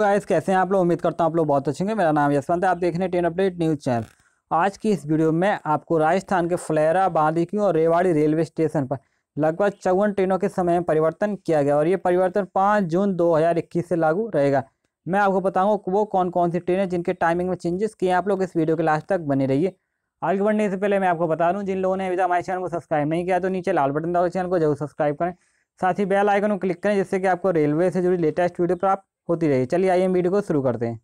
guys तो कैसे हैं आप लोग उम्मीद करता हूँ आप लोग बहुत अच्छे होंगे मेरा नाम यशवंत है आप देख रहे हैं टेन अपडेट न्यूज़ चैनल आज की इस वीडियो में आपको राजस्थान के फलेरा बांदीक्यू और रेवाड़ी रेलवे स्टेशन पर लगभग चौवन ट्रेनों के समय में परिवर्तन किया गया और ये परिवर्तन पाँच जून दो से लागू रहेगा मैं आपको बताऊँगा वो कौन कौन सी ट्रेन है जिनके टाइमिंग में चेंजेस किए आप लोग इस वीडियो के लास्ट तक बने रहिए आगे बढ़ने से पहले मैं आपको बता दूँ जिन लोगों ने अभी तक हमारे चैनल को सब्सक्राइब नहीं किया तो नीचे लाल बटन दबाओ चैनल को जरूर सब्सक्राइब करें साथ ही बेल आइकन को क्लिक करें जिससे कि आपको रेलवे से जुड़ी लेटेस्ट वीडियो प्राप्त होती रहेगी चलिए आइए हम वीडियो को शुरू करते हैं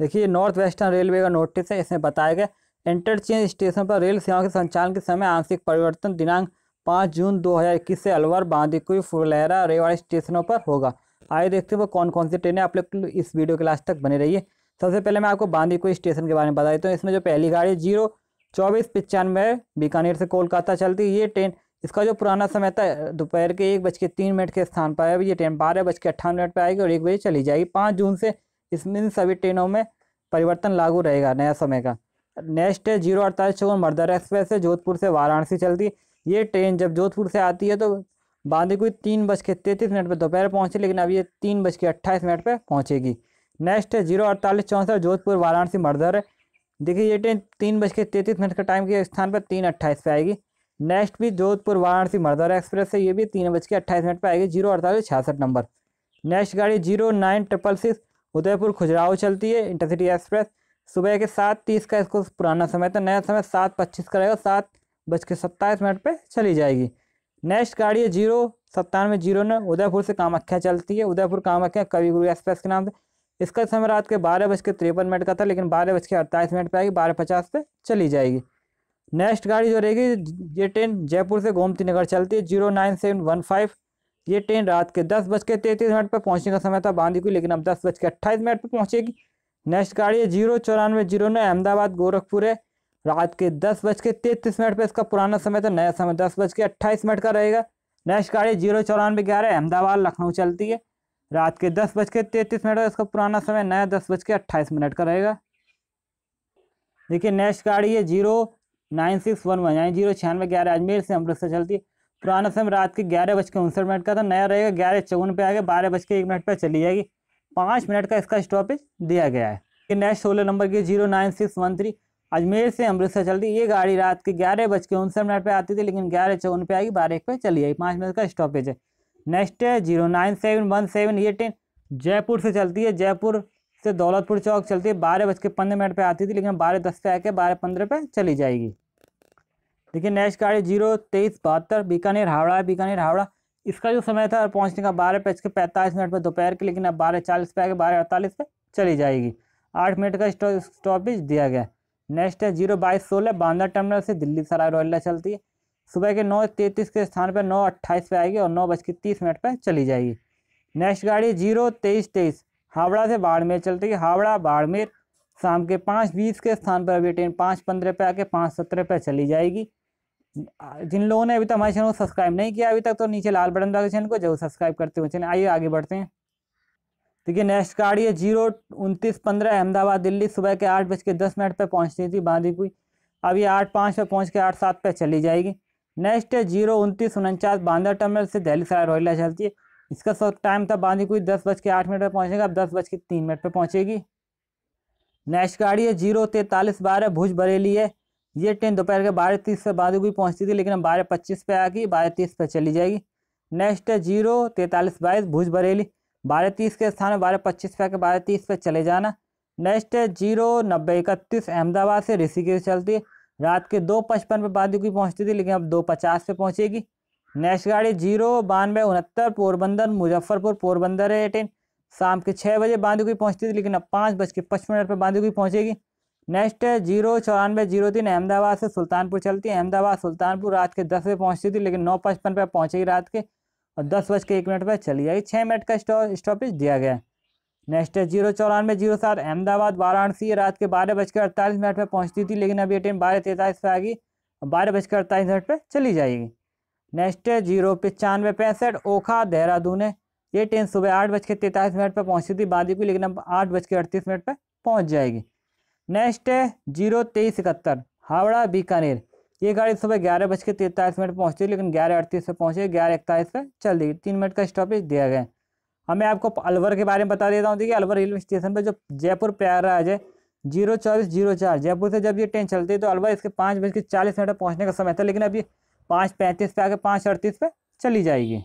देखिए नॉर्थ वेस्टर्न रेलवे का नोटिस है इसमें बताया गया इंटरचेंज स्टेशन पर रेल सेवाओं के संचालन के समय आंशिक परिवर्तन दिनांक पाँच जून 2021 से अलवर बांदीकुई फुलहरा रेवाड़ी स्टेशनों पर होगा आइए देखते हैं कौन कौन सी ट्रेनें आप लोग इस वीडियो के लास्ट तक बने रहिए सबसे पहले मैं आपको बांदीकुई स्टेशन के बारे में बता देता हूँ इसमें जो पहली गाड़ी जीरो चौबीस पचानवे बीकानेर से कोलकाता चलती है ये ट्रेन इसका जो पुराना समय था दोपहर के एक बज के तीन मिनट के स्थान पर अभी ये ट्रेन बारह बज के अट्ठावन मिनट पर आएगी और एक बजे चली जाएगी पाँच जून से इसमें सभी ट्रेनों में परिवर्तन लागू रहेगा नया समय का नेक्स्ट है जीरो अड़तालीस चौवन मर्दर एक्सप्रेस है जोधपुर से वाराणसी चलती ये ट्रेन जब जोधपुर से आती है तो कोई तीन बज के तैंतीस मिनट पर दोपहर पहुँचे लेकिन अब ये तीन बज के अट्ठाईस मिनट पर पहुँचेगी नेक्स्ट है जीरो अड़तालीस चौंसठ जोधपुर वाराणसी मर्दर देखिए ये ट्रेन तीन बज के तैंतीस मिनट के टाइम के स्थान पर तीन अट्ठाईस पर आएगी नेक्स्ट भी जोधपुर वाराणसी मर्दारा एक्सप्रेस है ये भी तीन बज के अट्ठाईस मिनट पर आएगी जीरो अड़तालीस छियासठ नंबर नेक्स्ट गाड़ी zero nine triple six Udaipur Khajuraho चलती है इंटरसिटी एक्सप्रेस सुबह के सात तीस का इसको पुराना समय था नया समय सात पच्चीस का रहेगा सात बज के सत्ताईस मिनट पर चली जाएगी नेक्स्ट गाड़ी है जीरो सत्तानवे जीरो नौ उदयपुर से कामाख्या चलती है उदयपुर कामाख्या कवि गुरु एक्सप्रेस के नाम से इसका समय रात के बारह बज के तिरपन मिनट का था लेकिन बारह बज के अड़तालीस मिनट पर आएगी बारह पचास पर चली जाएगी नेक्स्ट गाड़ी जो रहेगी ये ट्रेन जयपुर से गोमती नगर चलती है zero nine seven one five ये ट्रेन रात के दस बज के तैंतीस मिनट पर पहुँचने का समय था बांदीकुई लेकिन अब दस बज के अट्ठाईस मिनट पर पहुँचेगी नेक्स्ट गाड़ी है जीरो चौरानवे जीरो नौ अहमदाबाद गोरखपुर है रात के दस बज के तैंतीस मिनट पर इसका पुराना समय था नया समय दस बज के अट्ठाईस मिनट का रहेगा नेक्स्ट गाड़ी जीरो चौरानवे ग्यारह अहमदाबाद लखनऊ चलती है रात के दस बज के तैंतीस मिनट पर इसका पुराना समय नया दस बज के अट्ठाईस मिनट का रहेगा देखिए नेक्स्ट गाड़ी है zero nine six one one यानी जीरो छियानवे ग्यारह अजमेर से अमृतसर चलती है पुराना समय रात के ग्यारह बज के उनसठ मिनट का था नया रहेगा ग्यारह चौवन पे आगे बारह बज के एक मिनट पर चली जाएगी पाँच मिनट का इसका स्टॉपेज दिया गया है कि नेक्स्ट सोलह नंबर की zero nine six one three Ajmer से अमृतसर चलती ये गाड़ी रात के ग्यारह बज के उनसठ मिनट पर आती थी लेकिन ग्यारह चौवन पे आएगी बारह एक पे चली जाएगी पाँच मिनट का स्टॉपेज है नेक्स्ट है zero nine seven one seven ये ट्रेन जयपुर से चलती है जयपुर से दौलतपुर चौक चलती है बारह बज के पंद्रह मिनट पर आती थी लेकिन बारह दस पे आके बारह पंद्रह पे चली जाएगी देखिए नेक्स्ट गाड़ी जीरो तेईस बहत्तर बीकानेर हावड़ा बीकानेर हावड़ा इसका जो समय था पहुंचने का बारह बज के पैंतालीस मिनट पर दोपहर के लेकिन अब बारह चालीस पे आगे बारह अड़तालीस पे चली जाएगी आठ मिनट का स्टॉपेज दिया गया नेक्स्ट है जीरो बाईस सोलह बांदा टर्मिनल से दिल्ली सराय रोहिल्ला चलती है सुबह के नौ तैंतीस के स्थान पर नौ अट्ठाईस पर आएगी और नौ बज के तीस मिनट पर चली जाएगी नेक्स्ट गाड़ी जीरो तेईस तेईस हावड़ा से बाड़मेर चलती है हावड़ा बाड़मेर शाम के पाँच बीस के स्थान पर अभी ट्रेन पाँच पंद्रह पे आके पाँच सत्रह पे चली जाएगी जिन लोगों ने अभी तक हमारे चैनल को सब्सक्राइब नहीं किया अभी तक तो नीचे लाल बटन दबा चैनल को जरूर सब्सक्राइब करते हुए चैनल आइए आगे बढ़ते हैं देखिए नेक्स्ट गाड़ी है जीरो उनतीस पंद्रह अहमदाबाद दिल्ली सुबह के आठ बज के दस मिनट पर पहुँचनी थी बांदीपुर अब ये आठ पाँच पर पहुँच के आठ सात पर चली जाएगी नेक्स्ट है जीरो उनतीस उनचास बांदा टर्मिनल से दिल्ली सराय रोहिला चलती है इसका सब टाइम था हुई दस बज के आठ मिनट पर पहुँचेगा अब दस बज के तीन मिनट पर पहुँचेगी नेक्स्ट गाड़ी है जीरो तैंतालीस बारह भुज बरेली है ये ट्रेन दोपहर के बारह तीस से भी पहुंचती थी लेकिन अब बारह पच्चीस पर आ गई बारह तीस पर चली जाएगी नेक्स्ट है जीरो तैंतालीस बाईस भुज बरेली बारह तीस के स्थान में बारह पच्चीस पे आकर बारह तीस पर चले जाना नेक्स्ट है जीरो नब्बे इकतीस अहमदाबाद से ऋषिकेश चलती है रात के दो पचपन पर बादुगी पहुंचती थी लेकिन अब दो पचास पे पहुंचेगी नेक्स्ट गाड़ी जीरो बानवे उनहत्तर पोरबंदर मुजफ्फरपुर पोरबंदर है ट्रेन शाम के छः बजे बांदुगी पहुंचती थी लेकिन अब पाँच बज के पचपन मिनट पर बांदुगी पहुंचेगी नेक्स्ट है जीरो चौरानवे जीरो तीन अहमदाबाद से सुल्तानपुर चलती है अहमदाबाद सुल्तानपुर रात के दस बजे पहुँचती थी लेकिन नौ पचपन पर पहुँचेगी रात के और दस बज के एक मिनट पर चली जाएगी छः मिनट का स्टॉपेज दिया गया नेक्स्ट है जीरो चौरानवे जीरो सात अहमदाबाद वाराणसी रात के बारह बजकर अड़तालीस मिनट पर पहुँचती थी लेकिन अब ये ट्रेन बारह तैंतालीस पर आ गई और बारह बजकर अड़तालीस मिनट पर चली जाएगी नेक्स्ट है जीरो पचानवे पैंसठ ओखा देहरादून है ये ट्रेन सुबह आठ बज के तैंतालीस मिनट पर पहुँचती थी बांदीपुर लेकिन अब आठ बज के अड़तीस मिनट पर पहुँच जाएगी नेक्स्ट है जीरो तेईस इकहत्तर हावड़ा बीकानेर ये गाड़ी सुबह ग्यारह बज के तैंतालीस मिनट पहुँचती है लेकिन ग्यारह अड़तीस पर पहुँचे ग्यारह इकतालीस पर चल देगी तीन मिनट का स्टॉपेज दिया गया अब मैं आपको अलवर के बारे में बता देता हूँ देखिए अलवर रेलवे स्टेशन पर जो जयपुर प्रयागराज है जीरो चौबीस जीरो चार जयपुर से जब ये ट्रेन चलती है तो अलवर इसके पाँच बज के चालीस मिनट पहुँचने का समय था लेकिन अभी पाँच पैंतीस पे आके पाँच अड़तीस पर चली जाएगी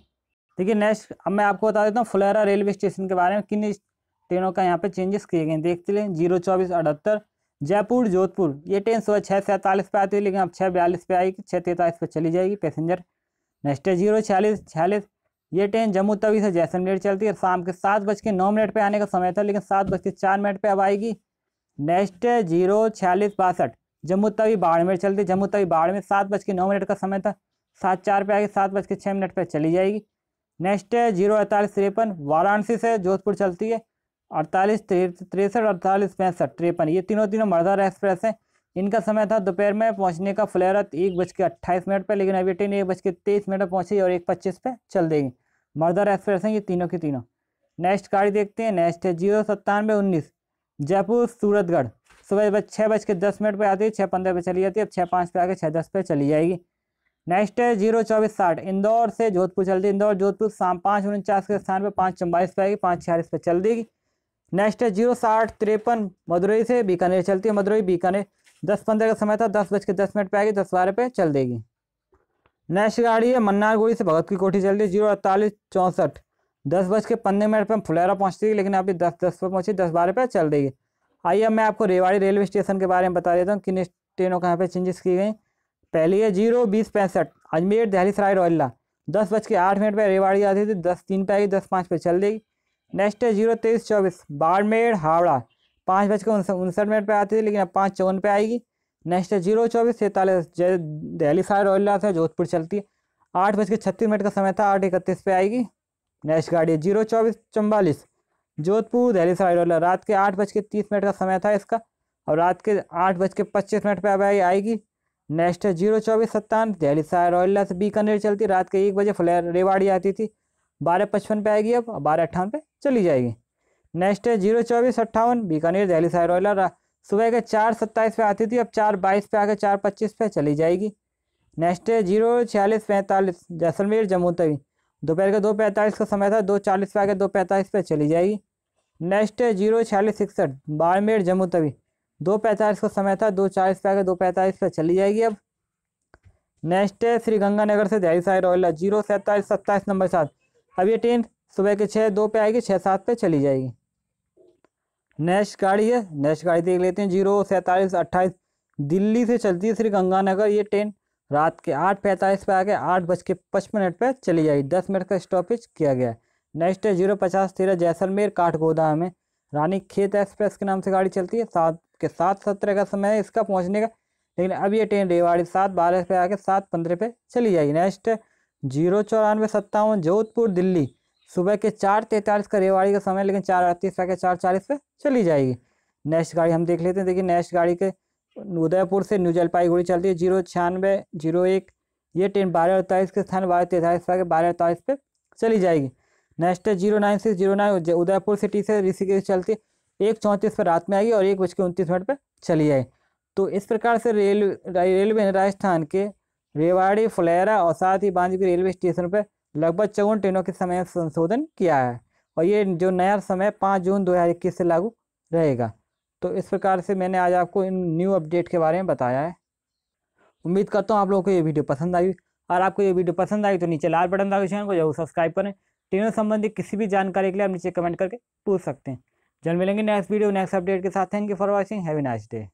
देखिए नेक्स्ट अब मैं आपको बता देता हूँ फुलेरा रेलवे स्टेशन के बारे में किन ट्रेनों का यहाँ पर चेंजेस किए गए देखते लें जीरो चौबीस अठहत्तर जयपुर जोधपुर ये ट्रेन सुबह छः सैंतालीस पे आती है लेकिन अब छः बयालीस पर आएगी छः तैंतालीस पर चली जाएगी पैसेंजर नेक्स्ट है जीरो छियालीस छियालीस ये ट्रेन जम्मू तवी से जैसलमेर चलती है शाम के सात बज के नौ मिनट पर आने का समय था लेकिन सात बज के चार मिनट पर अब आएगी नेक्स्ट जीरो छियालीस बासठ जम्मू तवी बाड़मेर चलती है जम्मू तवी बाड़मेर सात बज के नौ मिनट का समय था सात चार पर आएगी सात बज के छः मिनट पर चली जाएगी नेक्स्ट जीरो अड़तालीस तिरपन वाराणसी से जोधपुर चलती है अड़तालीस तिरसठ अड़तालीस पैंसठ तिरपन ये तीनों तीनों मर्दार एक्सप्रेस हैं इनका समय था दोपहर में पहुंचने का फ्लैरत एक बज के अट्ठाईस मिनट पर लेकिन अभी ट्रेन एक बज के तेईस मिनट पर पहुँची और एक पच्चीस पे चल देगी मर्दार एक्सप्रेस हैं ये तीनों की तीनों नेक्स्ट गाड़ी देखते हैं नेक्स्ट है जीरो सत्तानवे उन्नीस जयपुर सूरतगढ़ सुबह छः बज के दस मिनट पर आती है छः पंद्रह पर चली जाती है अब छः पाँच पर आके छः दस पर चली जाएगी नेक्स्ट है जीरो चौबीस साठ इंदौर से जोधपुर चलती है इंदौर जोधपुर शाम पाँच उनचास के स्थान पर पाँच चौबालीस पर आएगी पाँच छियालीस पर चल देगी नेक्स्ट है जीरो साठ तिरपन मदुरई से बीकानेर चलती है मदुरई बीकानेर दस पंद्रह का समय था दस बज के दस मिनट पे आएगी दस बारह पे चल देगी नेक्स्ट गाड़ी है मन्नारगुड़ी से भगत की कोठी चलती है जीरो अड़तालीस चौंसठ दस बज के पंद्रह मिनट पर फुलेरा पहुँचती थी लेकिन अभी दस दस पर पहुँची दस बारह पे चल देगी आइए मैं आपको रेवाड़ी रेलवे स्टेशन के बारे में बता देता हूँ किन ट्रेनों कहाँ पर चेंजेस की गई पहली है जीरो बीस पैंसठ अजमेर दहली सराय रोहिल्ला दस बज के आठ मिनट पर रेवाड़ी आती थी दस तीन पे आएगी दस पाँच पे चल देगी नेक्स्ट है जीरो तेईस चौबीस बाड़मेर हावड़ा पाँच बजकर उनसठ मिनट पर आती थी लेकिन अब पाँच चौवन पर आएगी नेक्स्ट है जीरो चौबीस सैंतालीस दिल्ली साइड रॉयल लास है जोधपुर चलती है आठ बज के छत्तीस मिनट का समय था आठ इकतीस पर आएगी नेक्स्ट गाड़ी है जीरो चौबीस चौवालीस जोधपुर दिल्ली साइड रॉयल रात के आठ बज के तीस मिनट का समय था इसका और रात के आठ बज के पच्चीस मिनट पर अब आएगी नेक्स्ट है जीरो चौबीस सत्तावन दिल्ली साइड रॉयल लास बीकानेर चलती रात के एक बजे फ्लैर रेवाड़ी आती थी बारह पचपन पे आएगी अब बारह अट्ठावन पे चली जाएगी नेक्स्ट है जीरो चौबीस अट्ठावन बीकानेर दहली साइड ऑयलर सुबह के चार सत्ताईस पे आती थी अब चार बाईस पे आकर चार पच्चीस पे चली जाएगी नेक्स्ट है जीरो छियालीस पैंतालीस जैसलमेर जम्मू तवी दोपहर के दो पैंतालीस का समय था दो चालीस पे आकर दो पैंतालीस पे चली जाएगी नेक्स्ट है जीरो छियालीस इकसठ बाड़मेर जम्मू तवी दो पैंतालीस का समय था दो चालीस पे आकर दो पैंतालीस पे चली जाएगी अब नेक्स्ट है श्रीगंगानगर से दहली साइड ऑयल जीरो सैंतालीस सत्ताईस नंबर सात अब ये ट्रेन सुबह के छः दो पे आएगी छः सात पे चली जाएगी नेक्स्ट गाड़ी है नेक्स्ट गाड़ी देख लेते हैं जीरो सैंतालीस अट्ठाईस दिल्ली से चलती है श्री गंगानगर ये ट्रेन रात के आठ पैंतालीस पर आके आठ बज के पचपन मिनट पर चली जाएगी दस मिनट का स्टॉपेज किया गया है नेक्स्ट है जीरो पचास तेरह जैसलमेर काठगोदा में रानी खेत एक्सप्रेस के नाम से गाड़ी चलती है सात के सात सत्रह का समय है इसका पहुँचने का लेकिन अब ये ट्रेन रेवाड़ी सात बारह पे आके सात पंद्रह पे चली जाएगी नेक्स्ट है जीरो चौरानवे सत्तावन जोधपुर दिल्ली सुबह के चार तैंतालीस का रेवाड़ी का समय लेकिन चार अड़तीस तक चार चालीस पे चली जाएगी नेक्स्ट गाड़ी हम देख लेते हैं देखिए नेक्स्ट गाड़ी के उदयपुर से न्यू जलपाईगुड़ी चलती है जीरो छियानवे जीरो एक ये ट्रेन बारह अड़तालीस के स्थान बारह तैंतालीस तक बारह अड़तालीस पे चली जाएगी नेक्स्ट है zero nine six zero nine Udaipur city से ऋषिकेश चलती है एक चौंतीस पर रात में आएगी और एक बज के उनतीस मिनट पर चली जाएगी तो इस प्रकार से रेल रेलवे ने राजस्थान के रेवाड़ी फुलेरा और साथ ही बांजू रेलवे स्टेशन पर लगभग चौवन ट्रेनों के समय संशोधन किया है और ये जो नया समय पाँच जून दो से लागू रहेगा तो इस प्रकार से मैंने आज आपको इन न्यू अपडेट के बारे में बताया है उम्मीद करता हूँ आप लोगों को ये वीडियो पसंद आई और आपको ये वीडियो पसंद आई तो नीचे लाल बटन दागे चैनल को जरूर सब्सक्राइब करें ट्रेनों संबंधी किसी भी जानकारी के लिए आप नीचे कमेंट करके पूछ सकते हैं जल्द मिलेंगे नेक्स्ट वीडियो नेक्स्ट अपडेट के साथ thank you for watching have a nice day